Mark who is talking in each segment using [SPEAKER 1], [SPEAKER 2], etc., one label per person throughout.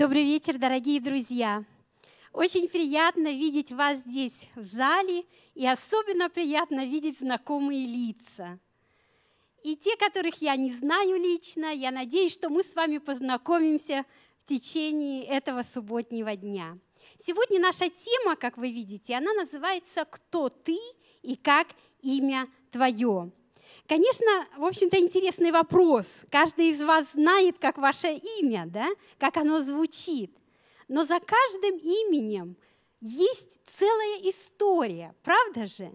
[SPEAKER 1] Добрый вечер, дорогие друзья! Очень приятно видеть вас здесь, в зале, и особенно приятно видеть знакомые лица. И те, которых я не знаю лично, я надеюсь, что мы с вами познакомимся в течение этого субботнего дня. Сегодня наша тема, как вы видите, она называется «Кто ты и как имя твое?». Конечно, в общем-то, интересный вопрос. Каждый из вас знает, как ваше имя, да? как оно звучит. Но за каждым именем есть целая история, правда же?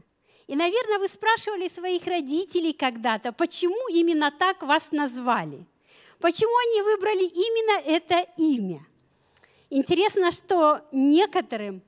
[SPEAKER 1] И, наверное, вы спрашивали своих родителей когда-то, почему именно так вас назвали? Почему они выбрали именно это имя? Интересно, что некоторым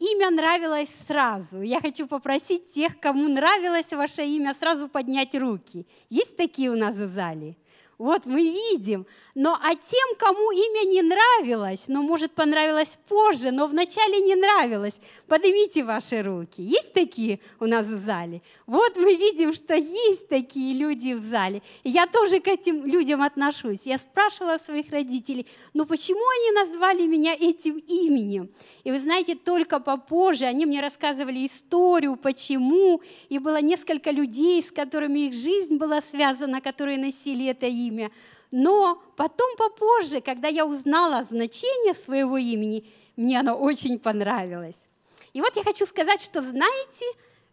[SPEAKER 1] Имя нравилось сразу. Я хочу попросить тех, кому нравилось ваше имя, сразу поднять руки. Есть такие у нас в зале? Вот мы видим. Но а тем, кому имя не нравилось, но, может, понравилось позже, но вначале не нравилось, поднимите ваши руки. Есть такие у нас в зале? Вот мы видим, что есть такие люди в зале. И я тоже к этим людям отношусь. Я спрашивала своих родителей, ну почему они назвали меня этим именем? И вы знаете, только попозже они мне рассказывали историю, почему. И было несколько людей, с которыми их жизнь была связана, которые носили это имя имя. Но потом, попозже, когда я узнала значение своего имени, мне оно очень понравилось. И вот я хочу сказать, что, знаете,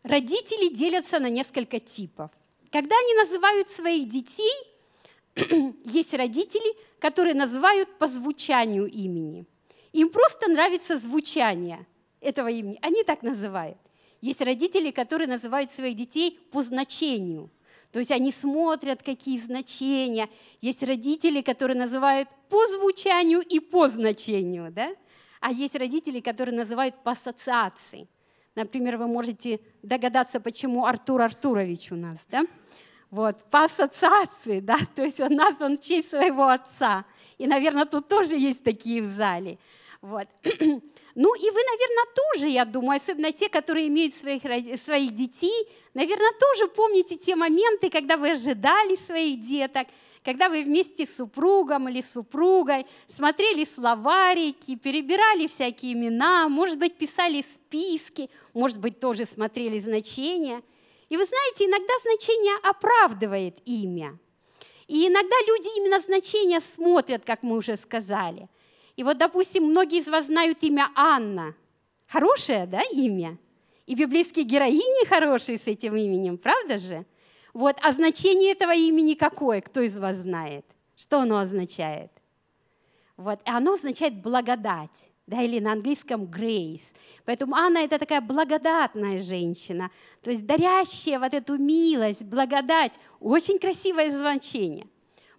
[SPEAKER 1] родители делятся на несколько типов. Когда они называют своих детей, есть родители, которые называют по звучанию имени. Им просто нравится звучание этого имени. Они так называют. Есть родители, которые называют своих детей по значению – то есть они смотрят, какие значения. Есть родители, которые называют по звучанию и по значению, да? А есть родители, которые называют по ассоциации. Например, вы можете догадаться, почему Артур Артурович у нас, да? Вот, по ассоциации, да, то есть он назван в честь своего отца. И, наверное, тут тоже есть такие в зале. Вот. ну и вы, наверное, тоже, я думаю, особенно те, которые имеют своих, своих детей, наверное, тоже помните те моменты, когда вы ожидали своих деток, когда вы вместе с супругом или супругой смотрели словарики, перебирали всякие имена, может быть, писали списки, может быть, тоже смотрели значения. И вы знаете, иногда значение оправдывает имя. И иногда люди именно значения смотрят, как мы уже сказали – и вот, допустим, многие из вас знают имя Анна. Хорошее, да, имя? И библейские героини хорошие с этим именем, правда же? Вот, а значение этого имени какое? Кто из вас знает? Что оно означает? Вот, и оно означает благодать да, или на английском grace. Поэтому Анна – это такая благодатная женщина, то есть дарящая вот эту милость, благодать. Очень красивое звончение.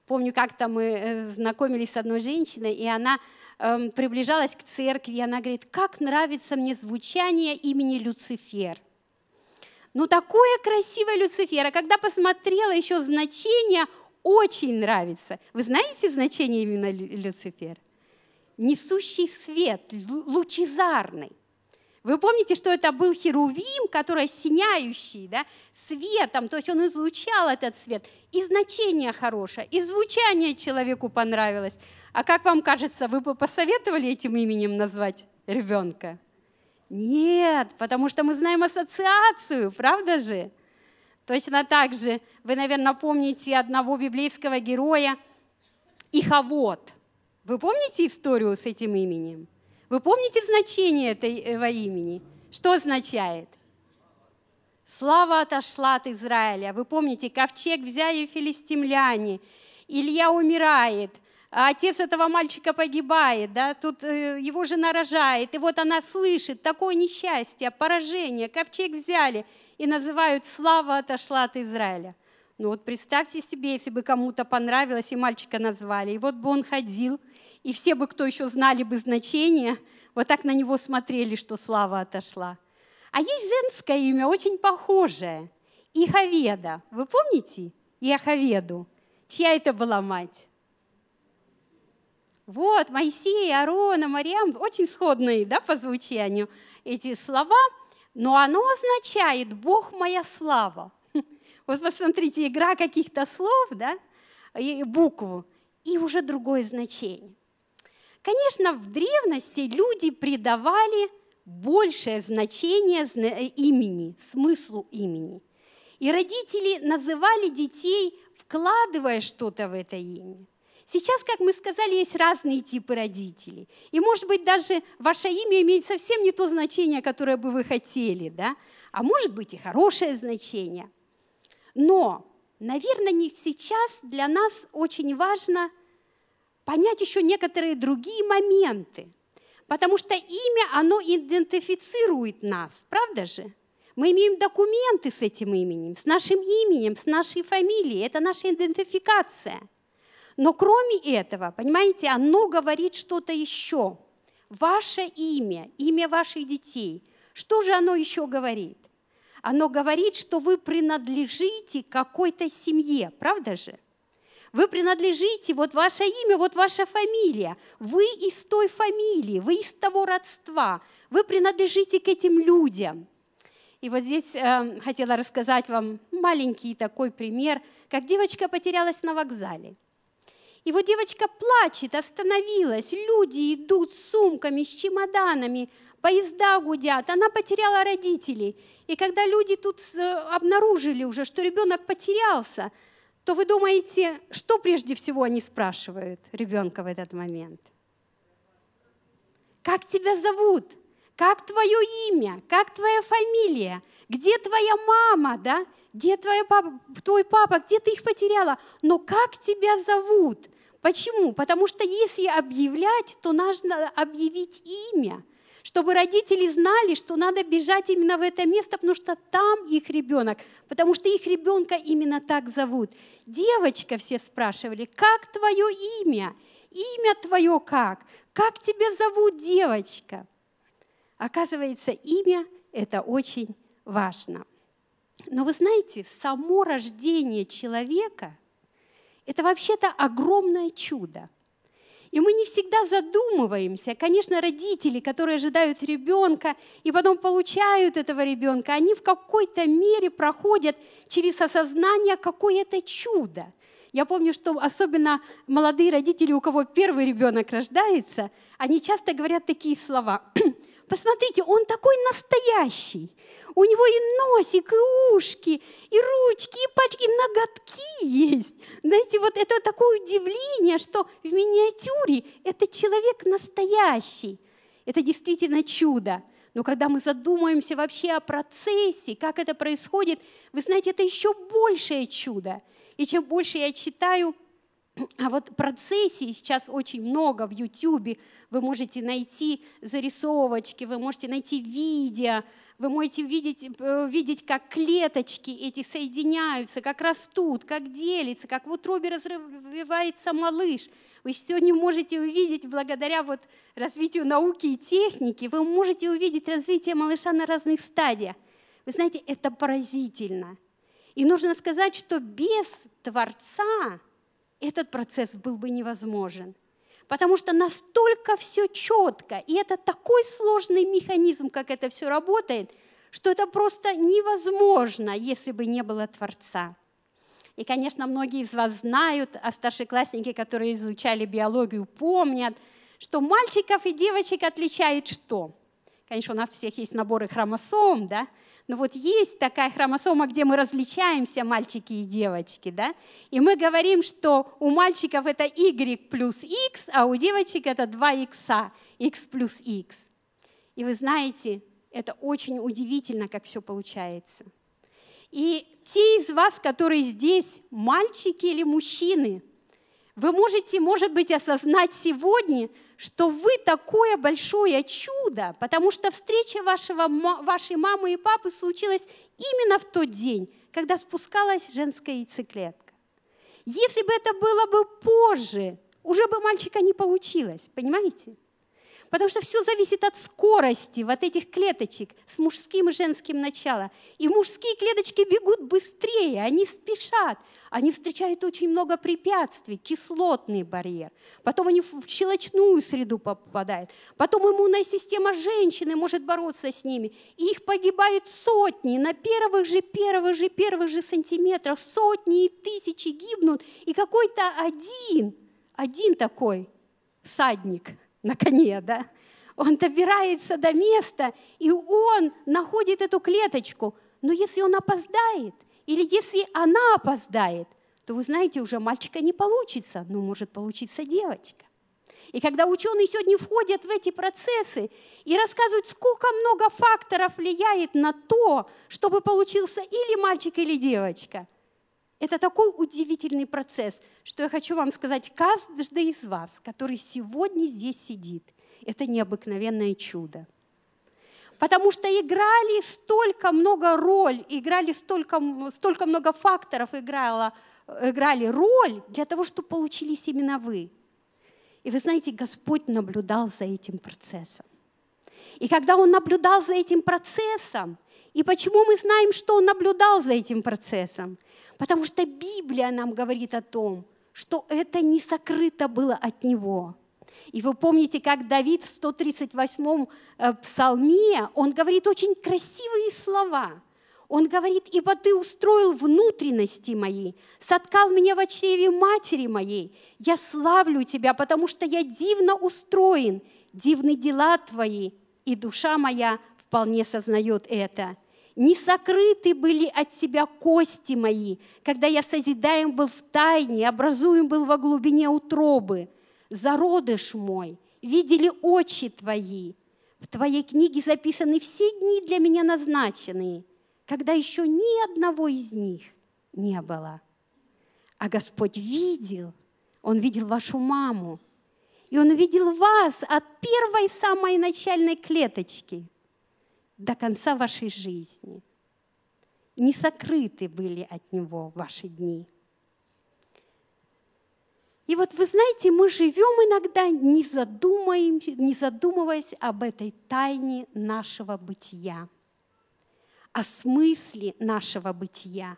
[SPEAKER 1] Помню, как-то мы э, знакомились с одной женщиной, и она э, приближалась к церкви, она говорит, как нравится мне звучание имени Люцифер. Ну, такое красивое Люцифер, а Когда посмотрела еще значение, очень нравится. Вы знаете значение именно Люцифер? Несущий свет, лучезарный. Вы помните, что это был херувим, который осеняющий да, светом, то есть он излучал этот свет. И значение хорошее, и звучание человеку понравилось. А как вам кажется, вы бы посоветовали этим именем назвать ребенка? Нет, потому что мы знаем ассоциацию, правда же? Точно так же вы, наверное, помните одного библейского героя Иховод. Вы помните историю с этим именем? Вы помните значение этого имени? Что означает? Слава отошла от Израиля. Вы помните, ковчег взяли филистимляне. Илья умирает – а отец этого мальчика погибает, да, тут э, его жена рожает, и вот она слышит такое несчастье, поражение, ковчег взяли, и называют «Слава отошла от Израиля». Ну вот представьте себе, если бы кому-то понравилось, и мальчика назвали, и вот бы он ходил, и все бы, кто еще знали бы значение, вот так на него смотрели, что слава отошла. А есть женское имя, очень похожее, Иховеда. Вы помните Иховеду? Чья это была мать? Вот, Моисей, Аарона, Мариам, очень сходные да, по звучанию эти слова, но оно означает «Бог моя слава». Вот посмотрите, игра каких-то слов, да, и букву, и уже другое значение. Конечно, в древности люди придавали большее значение э, имени, смыслу имени. И родители называли детей, вкладывая что-то в это имя. Сейчас, как мы сказали, есть разные типы родителей. И, может быть, даже ваше имя имеет совсем не то значение, которое бы вы хотели, да? а может быть и хорошее значение. Но, наверное, не сейчас для нас очень важно понять еще некоторые другие моменты, потому что имя, оно идентифицирует нас, правда же? Мы имеем документы с этим именем, с нашим именем, с нашей фамилией. Это наша идентификация – но кроме этого, понимаете, оно говорит что-то еще. Ваше имя, имя ваших детей. Что же оно еще говорит? Оно говорит, что вы принадлежите какой-то семье, правда же? Вы принадлежите, вот ваше имя, вот ваша фамилия. Вы из той фамилии, вы из того родства. Вы принадлежите к этим людям. И вот здесь э, хотела рассказать вам маленький такой пример, как девочка потерялась на вокзале. Его девочка плачет, остановилась, люди идут с сумками, с чемоданами, поезда гудят, она потеряла родителей. И когда люди тут э, обнаружили уже, что ребенок потерялся, то вы думаете, что прежде всего они спрашивают ребенка в этот момент? Как тебя зовут? Как твое имя? Как твоя фамилия? Где твоя мама, да? Где твоя папа, твой папа? Где ты их потеряла? Но как тебя зовут? Почему? Потому что если объявлять, то нужно объявить имя, чтобы родители знали, что надо бежать именно в это место, потому что там их ребенок, потому что их ребенка именно так зовут. Девочка, все спрашивали, как твое имя? Имя твое как? Как тебя зовут, девочка? Оказывается, имя – это очень важно. Но вы знаете, само рождение человека – это вообще-то огромное чудо. И мы не всегда задумываемся. Конечно, родители, которые ожидают ребенка и потом получают этого ребенка, они в какой-то мере проходят через осознание, какое то чудо. Я помню, что особенно молодые родители, у кого первый ребенок рождается, они часто говорят такие слова. Посмотрите, он такой настоящий. У него и носик, и ушки, и ручки, и пальчики, и ноготки есть. Знаете, вот это такое удивление, что в миниатюре это человек настоящий. Это действительно чудо. Но когда мы задумаемся вообще о процессе, как это происходит, вы знаете, это еще большее чудо. И чем больше я читаю, а вот процессий сейчас очень много в Ютьюбе. Вы можете найти зарисовочки, вы можете найти видео, вы можете видеть, э, видеть, как клеточки эти соединяются, как растут, как делятся, как в утробе развивается малыш. Вы сегодня можете увидеть, благодаря вот развитию науки и техники, вы можете увидеть развитие малыша на разных стадиях. Вы знаете, это поразительно. И нужно сказать, что без Творца этот процесс был бы невозможен потому что настолько все четко, и это такой сложный механизм, как это все работает, что это просто невозможно, если бы не было Творца. И, конечно, многие из вас знают, а старшеклассники, которые изучали биологию, помнят, что мальчиков и девочек отличает что? Конечно, у нас всех есть наборы хромосом, да? Но «Ну вот есть такая хромосома, где мы различаемся, мальчики и девочки, да? И мы говорим, что у мальчиков это Y плюс X, а у девочек это 2 X, X плюс X. И вы знаете, это очень удивительно, как все получается. И те из вас, которые здесь, мальчики или мужчины, вы можете, может быть, осознать сегодня, что вы такое большое чудо, потому что встреча вашего, вашей мамы и папы случилась именно в тот день, когда спускалась женская яйцеклетка. Если бы это было бы позже, уже бы мальчика не получилось, понимаете? Потому что все зависит от скорости вот этих клеточек с мужским и женским начала. И мужские клеточки бегут быстрее, они спешат. Они встречают очень много препятствий, кислотный барьер. Потом они в щелочную среду попадают. Потом иммунная система женщины может бороться с ними. И их погибают сотни на первых же, первых же, первых же сантиметрах. Сотни и тысячи гибнут. И какой-то один, один такой всадник – на коне, да? Он добирается до места, и он находит эту клеточку. Но если он опоздает, или если она опоздает, то, вы знаете, уже мальчика не получится, но ну, может получиться девочка. И когда ученые сегодня входят в эти процессы и рассказывают, сколько много факторов влияет на то, чтобы получился или мальчик, или девочка – это такой удивительный процесс, что я хочу вам сказать, каждый из вас, который сегодня здесь сидит, это необыкновенное чудо. Потому что играли столько много роль, играли столько, столько много факторов, играла, играли роль для того, чтобы получились именно вы. И вы знаете, Господь наблюдал за этим процессом. И когда Он наблюдал за этим процессом, и почему мы знаем, что Он наблюдал за этим процессом – Потому что Библия нам говорит о том, что это не сокрыто было от него. И вы помните, как Давид в 138-м э, псалме, он говорит очень красивые слова. Он говорит, «Ибо ты устроил внутренности мои, соткал меня в чреве матери моей. Я славлю тебя, потому что я дивно устроен, дивны дела твои, и душа моя вполне сознает это не сокрыты были от тебя кости мои, когда я созидаем был в тайне, образуем был во глубине утробы. Зародыш мой, видели очи твои. В твоей книге записаны все дни для меня назначенные, когда еще ни одного из них не было. А Господь видел, Он видел вашу маму, и Он видел вас от первой самой начальной клеточки – до конца вашей жизни. Не сокрыты были от Него ваши дни. И вот вы знаете, мы живем иногда, не, не задумываясь об этой тайне нашего бытия, о смысле нашего бытия.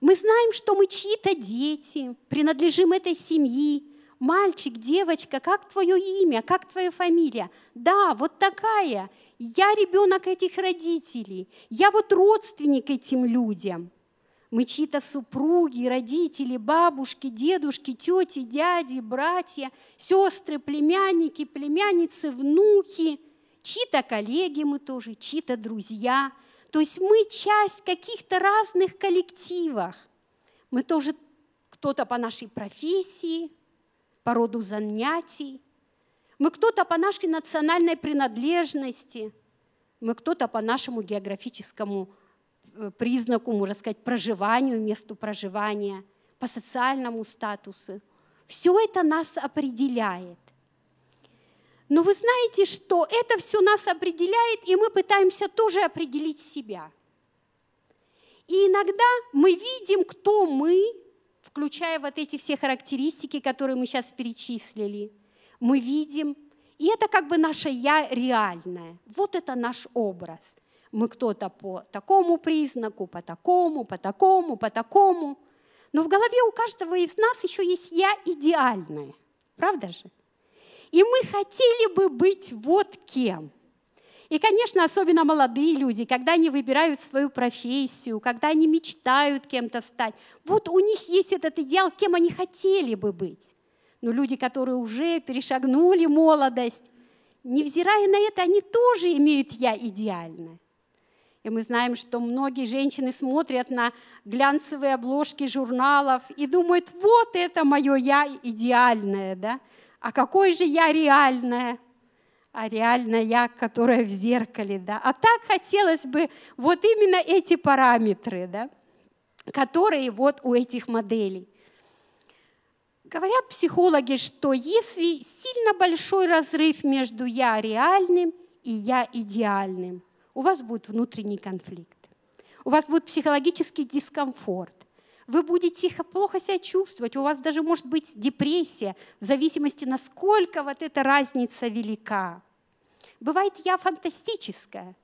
[SPEAKER 1] Мы знаем, что мы чьи-то дети, принадлежим этой семье, мальчик, девочка, как твое имя, как твоя фамилия? Да, вот такая. Я ребенок этих родителей, я вот родственник этим людям. Мы чьи-то супруги, родители, бабушки, дедушки, тети, дяди, братья, сестры, племянники, племянницы, внуки, чьи-то коллеги мы тоже, чьи-то друзья. То есть мы часть каких-то разных коллективах. Мы тоже кто-то по нашей профессии, по роду занятий, мы кто-то по нашей национальной принадлежности, мы кто-то по нашему географическому э, признаку, можно сказать, проживанию, месту проживания, по социальному статусу. Все это нас определяет. Но вы знаете, что это все нас определяет, и мы пытаемся тоже определить себя. И иногда мы видим, кто мы, включая вот эти все характеристики, которые мы сейчас перечислили – мы видим. И это как бы наше «я» реальное. Вот это наш образ. Мы кто-то по такому признаку, по такому, по такому, по такому. Но в голове у каждого из нас еще есть «я» идеальное. Правда же? И мы хотели бы быть вот кем – и, конечно, особенно молодые люди, когда они выбирают свою профессию, когда они мечтают кем-то стать, вот у них есть этот идеал, кем они хотели бы быть но люди, которые уже перешагнули молодость, невзирая на это, они тоже имеют «я идеальное. И мы знаем, что многие женщины смотрят на глянцевые обложки журналов и думают, вот это мое «я идеальное», да? А какое же «я реальное»? а реальное я, которая в зеркале, да. А так хотелось бы вот именно эти параметры, да, которые вот у этих моделей. Говорят психологи, что если сильно большой разрыв между «я реальным» и «я идеальным», у вас будет внутренний конфликт, у вас будет психологический дискомфорт, вы будете тихо плохо себя чувствовать, у вас даже может быть депрессия, в зависимости, насколько вот эта разница велика. Бывает «я» фантастическая.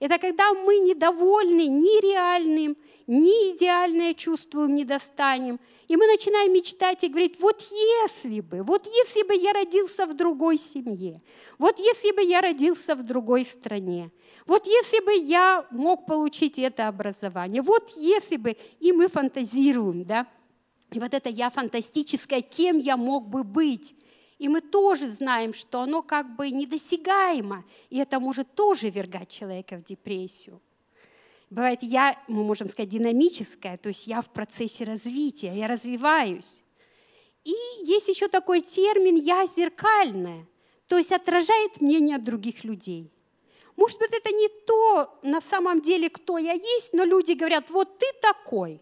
[SPEAKER 1] Это когда мы недовольны ни реальным, ни идеальное чувство им не достанем. И мы начинаем мечтать и говорить, вот если бы, вот если бы я родился в другой семье, вот если бы я родился в другой стране, вот если бы я мог получить это образование, вот если бы, и мы фантазируем, да, и вот это я фантастическое, кем я мог бы быть. И мы тоже знаем, что оно как бы недосягаемо, и это может тоже вергать человека в депрессию. Бывает я, мы можем сказать, динамическая, то есть я в процессе развития, я развиваюсь. И есть еще такой термин «я зеркальная», то есть отражает мнение других людей. Может быть, это не то на самом деле, кто я есть, но люди говорят, вот ты такой.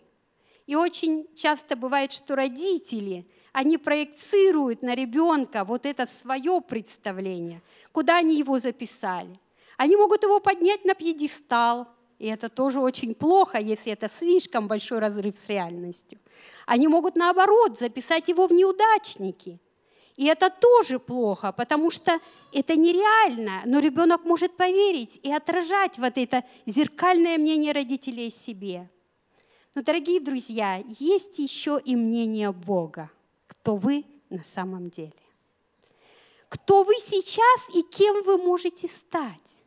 [SPEAKER 1] И очень часто бывает, что родители, они проецируют на ребенка вот это свое представление, куда они его записали. Они могут его поднять на пьедестал – и это тоже очень плохо, если это слишком большой разрыв с реальностью. Они могут наоборот записать его в неудачники. И это тоже плохо, потому что это нереально, но ребенок может поверить и отражать вот это зеркальное мнение родителей себе. Но, дорогие друзья, есть еще и мнение Бога, кто вы на самом деле. Кто вы сейчас и кем вы можете стать?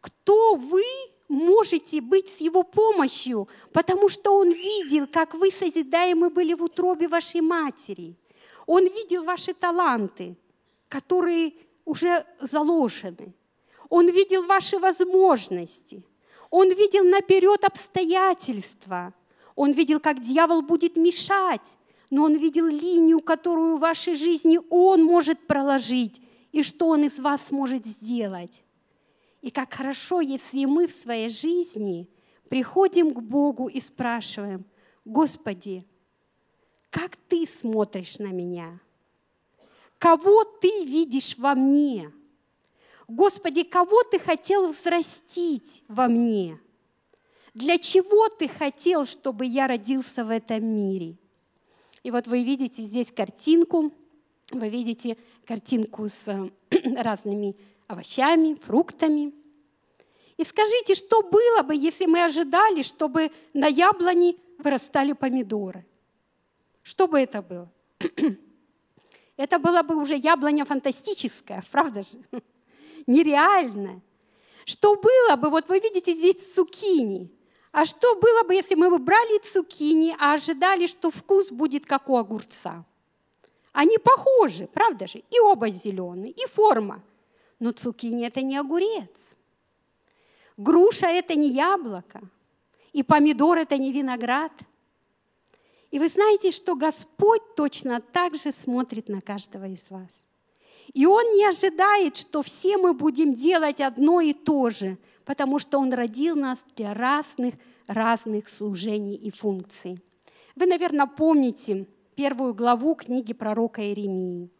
[SPEAKER 1] Кто вы можете быть с Его помощью, потому что Он видел, как вы созидаемы были в утробе вашей матери. Он видел ваши таланты, которые уже заложены. Он видел ваши возможности. Он видел наперед обстоятельства. Он видел, как дьявол будет мешать, но он видел линию, которую в вашей жизни он может проложить, и что он из вас может сделать. И как хорошо, если мы в своей жизни приходим к Богу и спрашиваем, Господи, как Ты смотришь на меня? Кого Ты видишь во мне? Господи, кого Ты хотел взрастить во мне? Для чего Ты хотел, чтобы я родился в этом мире? И вот вы видите здесь картинку, вы видите картинку с э, разными овощами, фруктами. И скажите, что было бы, если мы ожидали, чтобы на яблони вырастали помидоры? Что бы это было? Это была бы уже яблоня фантастическая, правда же? Нереальная. Что было бы, вот вы видите здесь цукини. А что было бы, если мы бы брали цукини, а ожидали, что вкус будет как у огурца? Они похожи, правда же? И оба зеленые, и форма – но цукини – это не огурец. Груша – это не яблоко. И помидор – это не виноград. И вы знаете, что Господь точно так же смотрит на каждого из вас. И Он не ожидает, что все мы будем делать одно и то же, потому что Он родил нас для разных, разных служений и функций. Вы, наверное, помните первую главу книги пророка Иеремии –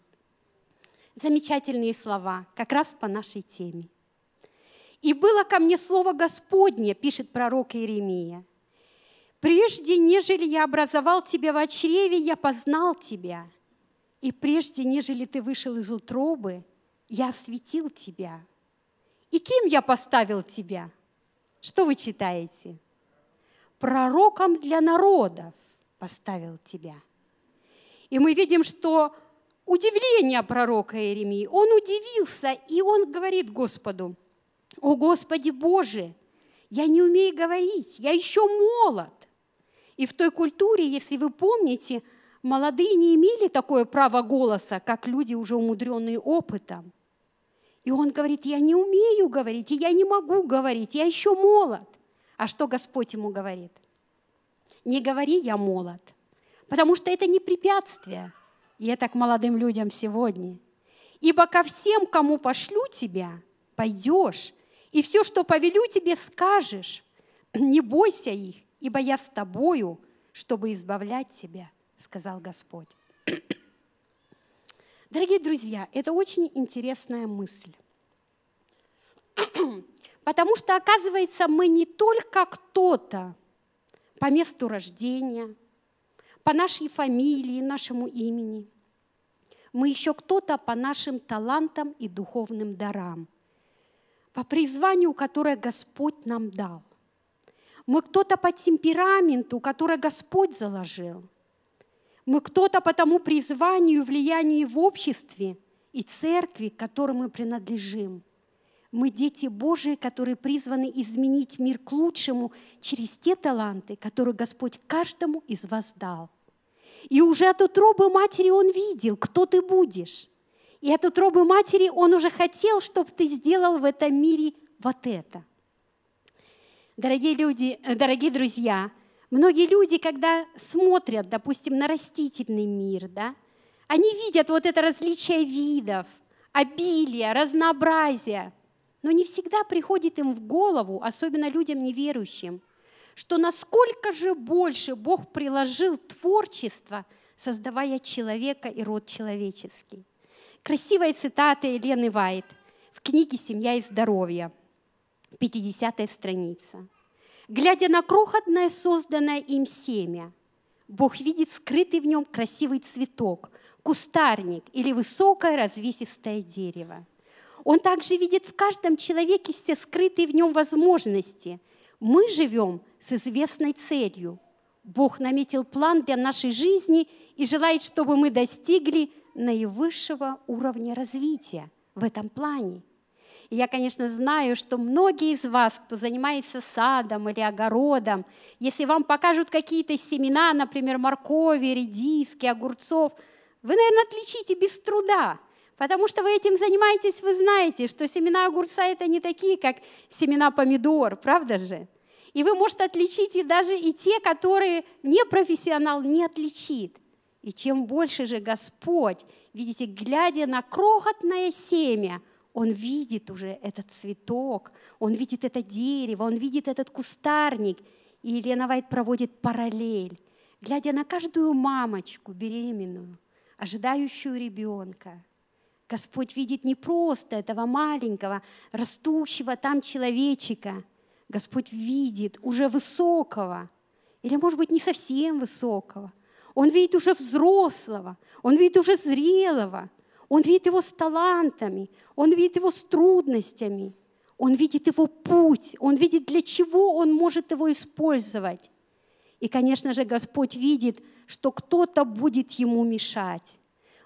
[SPEAKER 1] замечательные слова, как раз по нашей теме. «И было ко мне слово Господне», – пишет пророк Иеремия. «Прежде, нежели я образовал тебя в очреве, я познал тебя. И прежде, нежели ты вышел из утробы, я осветил тебя. И кем я поставил тебя?» Что вы читаете? «Пророком для народов поставил тебя». И мы видим, что удивление пророка Иеремии. Он удивился, и он говорит Господу, «О Господи Боже, я не умею говорить, я еще молод». И в той культуре, если вы помните, молодые не имели такое право голоса, как люди, уже умудренные опытом. И он говорит, я не умею говорить, и я не могу говорить, я еще молод. А что Господь ему говорит? Не говори, я молод, потому что это не препятствие – и это к молодым людям сегодня. Ибо ко всем, кому пошлю тебя, пойдешь, и все, что повелю тебе, скажешь. Не бойся их, ибо я с тобою, чтобы избавлять тебя, сказал Господь. Дорогие друзья, это очень интересная мысль. Потому что, оказывается, мы не только кто-то по месту рождения – по нашей фамилии, нашему имени. Мы еще кто-то по нашим талантам и духовным дарам, по призванию, которое Господь нам дал. Мы кто-то по темпераменту, которое Господь заложил. Мы кто-то по тому призванию и влиянию в обществе и церкви, к которой мы принадлежим – мы дети Божии, которые призваны изменить мир к лучшему через те таланты, которые Господь каждому из вас дал. И уже от утробы матери он видел, кто ты будешь. И от утробы матери он уже хотел, чтобы ты сделал в этом мире вот это. Дорогие люди, э, дорогие друзья, многие люди, когда смотрят, допустим, на растительный мир, да, они видят вот это различие видов, обилие, разнообразие, но не всегда приходит им в голову, особенно людям неверующим – что насколько же больше Бог приложил творчество, создавая человека и род человеческий. Красивая цитата Елены Вайт в книге «Семья и здоровье», 50 страница. Глядя на крохотное созданное им семя, Бог видит скрытый в нем красивый цветок, кустарник или высокое развесистое дерево. Он также видит в каждом человеке все скрытые в нем возможности – мы живем с известной целью. Бог наметил план для нашей жизни и желает, чтобы мы достигли наивысшего уровня развития в этом плане. И я, конечно, знаю, что многие из вас, кто занимается садом или огородом, если вам покажут какие-то семена, например, моркови, редиски, огурцов, вы, наверное, отличите без труда, потому что вы этим занимаетесь, вы знаете, что семена огурца – это не такие, как семена помидор, правда же? И вы, может, отличите даже и те, которые не профессионал не отличит. И чем больше же Господь, видите, глядя на крохотное семя, он видит уже этот цветок, он видит это дерево, он видит этот кустарник. И Елена Вайт проводит параллель, глядя на каждую мамочку беременную, ожидающую ребенка. Господь видит не просто этого маленького, растущего там человечика – Господь видит уже высокого, или, может быть, не совсем высокого. Он видит уже взрослого, он видит уже зрелого, он видит его с талантами, он видит его с трудностями, он видит его путь, он видит, для чего он может его использовать. И, конечно же, Господь видит, что кто-то будет ему мешать.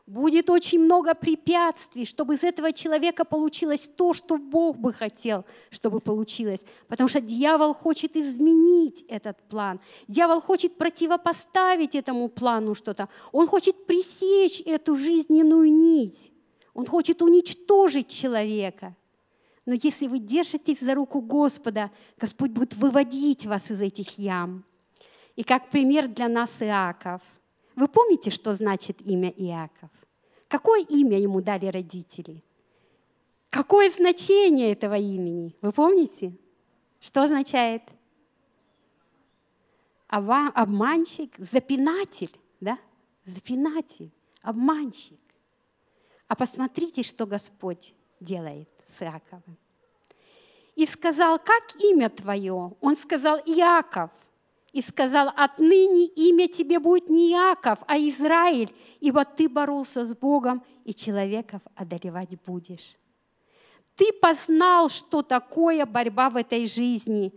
[SPEAKER 1] Будет очень много препятствий, чтобы из этого человека получилось то, что Бог бы хотел, чтобы получилось. Потому что дьявол хочет изменить этот план. Дьявол хочет противопоставить этому плану что-то. Он хочет пресечь эту жизненную нить. Он хочет уничтожить человека. Но если вы держитесь за руку Господа, Господь будет выводить вас из этих ям. И как пример для нас Иаков – вы помните, что значит имя Иаков? Какое имя ему дали родители? Какое значение этого имени? Вы помните? Что означает? Обманщик, запинатель, да? Запинатель, обманщик. А посмотрите, что Господь делает с Иаковым. И сказал, как имя твое? Он сказал Иаков – и сказал, «Отныне имя тебе будет не Яков, а Израиль, ибо ты боролся с Богом, и человеков одолевать будешь». Ты познал, что такое борьба в этой жизни.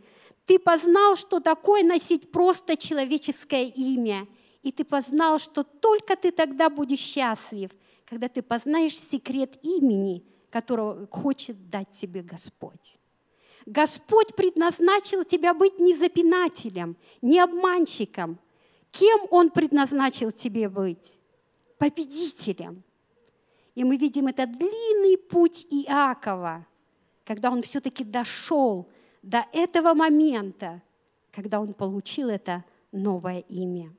[SPEAKER 1] Ты познал, что такое носить просто человеческое имя. И ты познал, что только ты тогда будешь счастлив, когда ты познаешь секрет имени, которого хочет дать тебе Господь. Господь предназначил тебя быть не запинателем, не обманщиком. Кем Он предназначил тебе быть? Победителем. И мы видим этот длинный путь Иакова, когда он все-таки дошел до этого момента, когда он получил это новое имя.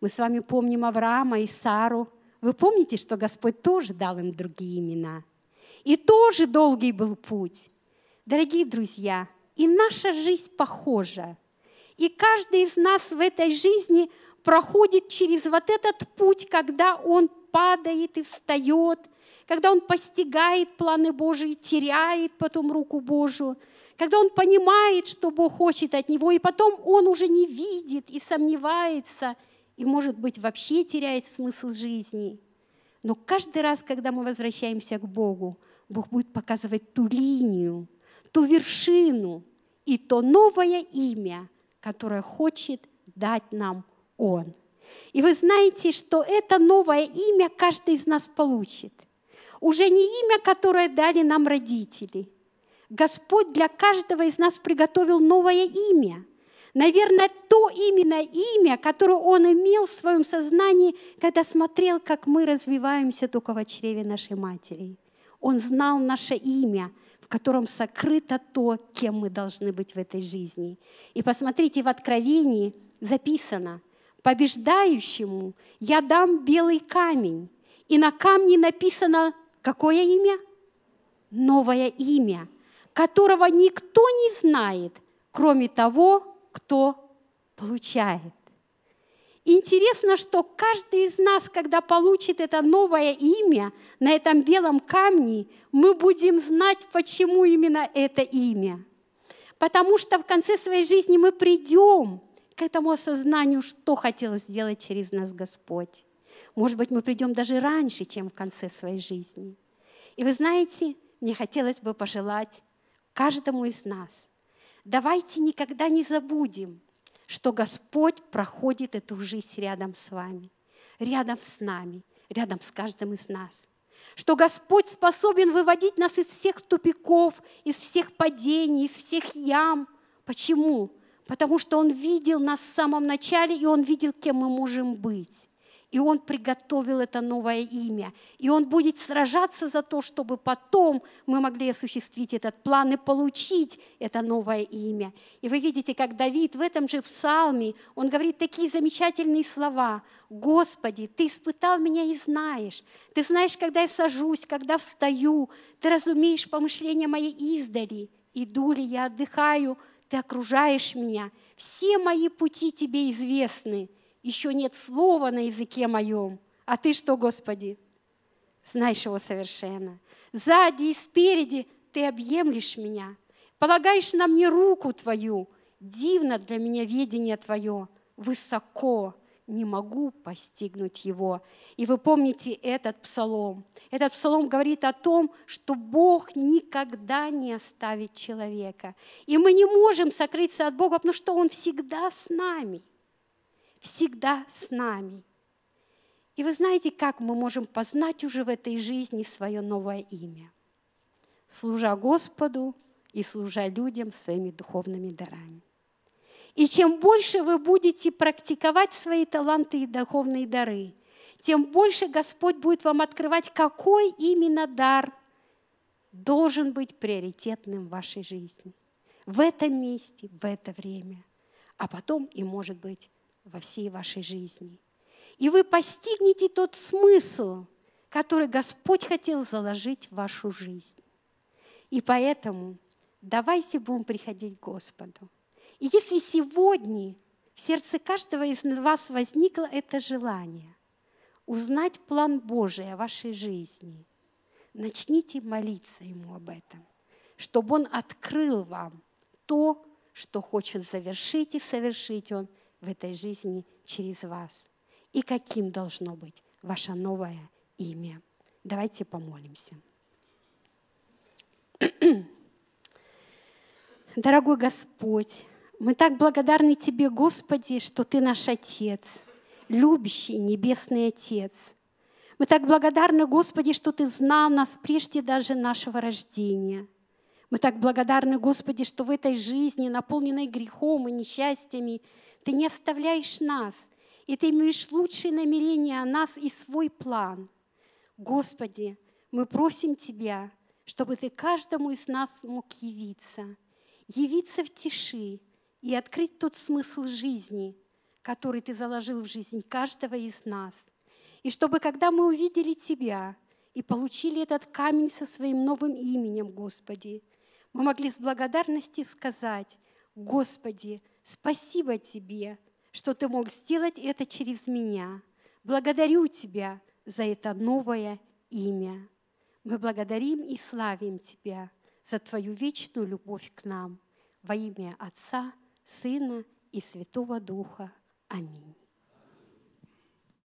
[SPEAKER 1] Мы с вами помним Авраама и Сару. Вы помните, что Господь тоже дал им другие имена? И тоже долгий был путь. Дорогие друзья, и наша жизнь похожа. И каждый из нас в этой жизни проходит через вот этот путь, когда он падает и встает, когда он постигает планы Божии, теряет потом руку Божию, когда он понимает, что Бог хочет от него, и потом он уже не видит и сомневается, и, может быть, вообще теряет смысл жизни. Но каждый раз, когда мы возвращаемся к Богу, Бог будет показывать ту линию, ту вершину и то новое имя, которое хочет дать нам Он. И вы знаете, что это новое имя каждый из нас получит. Уже не имя, которое дали нам родители. Господь для каждого из нас приготовил новое имя. Наверное, то именно имя, которое он имел в своем сознании, когда смотрел, как мы развиваемся только в чреве нашей матери. Он знал наше имя – в котором сокрыто то, кем мы должны быть в этой жизни. И посмотрите, в Откровении записано, побеждающему я дам белый камень, и на камне написано какое имя? Новое имя, которого никто не знает, кроме того, кто получает. Интересно, что каждый из нас, когда получит это новое имя на этом белом камне, мы будем знать, почему именно это имя. Потому что в конце своей жизни мы придем к этому осознанию, что хотел сделать через нас Господь. Может быть, мы придем даже раньше, чем в конце своей жизни. И вы знаете, мне хотелось бы пожелать каждому из нас, давайте никогда не забудем – что Господь проходит эту жизнь рядом с вами, рядом с нами, рядом с каждым из нас. Что Господь способен выводить нас из всех тупиков, из всех падений, из всех ям. Почему? Потому что Он видел нас в самом начале, и Он видел, кем мы можем быть. И Он приготовил это новое имя. И Он будет сражаться за то, чтобы потом мы могли осуществить этот план и получить это новое имя. И вы видите, как Давид в этом же псалме, он говорит такие замечательные слова. «Господи, Ты испытал меня и знаешь. Ты знаешь, когда я сажусь, когда встаю. Ты разумеешь помышления мои издали. Иду ли я, отдыхаю, Ты окружаешь меня. Все мои пути Тебе известны» еще нет слова на языке моем. А ты что, Господи? Знаешь его совершенно. Сзади и спереди ты объемлешь меня. Полагаешь на мне руку твою. Дивно для меня ведение твое. Высоко не могу постигнуть его. И вы помните этот псалом. Этот псалом говорит о том, что Бог никогда не оставит человека. И мы не можем сокрыться от Бога, потому что Он всегда с нами всегда с нами. И вы знаете, как мы можем познать уже в этой жизни свое новое имя, служа Господу и служа людям своими духовными дарами. И чем больше вы будете практиковать свои таланты и духовные дары, тем больше Господь будет вам открывать, какой именно дар должен быть приоритетным в вашей жизни в этом месте, в это время, а потом и, может быть, во всей вашей жизни. И вы постигнете тот смысл, который Господь хотел заложить в вашу жизнь. И поэтому давайте будем приходить к Господу. И если сегодня в сердце каждого из вас возникло это желание узнать план Божий о вашей жизни, начните молиться Ему об этом, чтобы Он открыл вам то, что хочет завершить и совершить Он – в этой жизни через вас. И каким должно быть ваше новое имя. Давайте помолимся. Дорогой Господь, мы так благодарны Тебе, Господи, что Ты наш Отец, любящий Небесный Отец. Мы так благодарны, Господи, что Ты знал нас прежде даже нашего рождения – мы так благодарны, Господи, что в этой жизни, наполненной грехом и несчастьями, ты не оставляешь нас, и Ты имеешь лучшие намерения о нас и свой план. Господи, мы просим Тебя, чтобы Ты каждому из нас мог явиться, явиться в тиши и открыть тот смысл жизни, который Ты заложил в жизнь каждого из нас. И чтобы, когда мы увидели Тебя и получили этот камень со своим новым именем, Господи, мы могли с благодарностью сказать, Господи, Спасибо Тебе, что Ты мог сделать это через меня. Благодарю Тебя за это новое имя. Мы благодарим и славим Тебя за Твою вечную любовь к нам. Во имя Отца, Сына и Святого Духа. Аминь.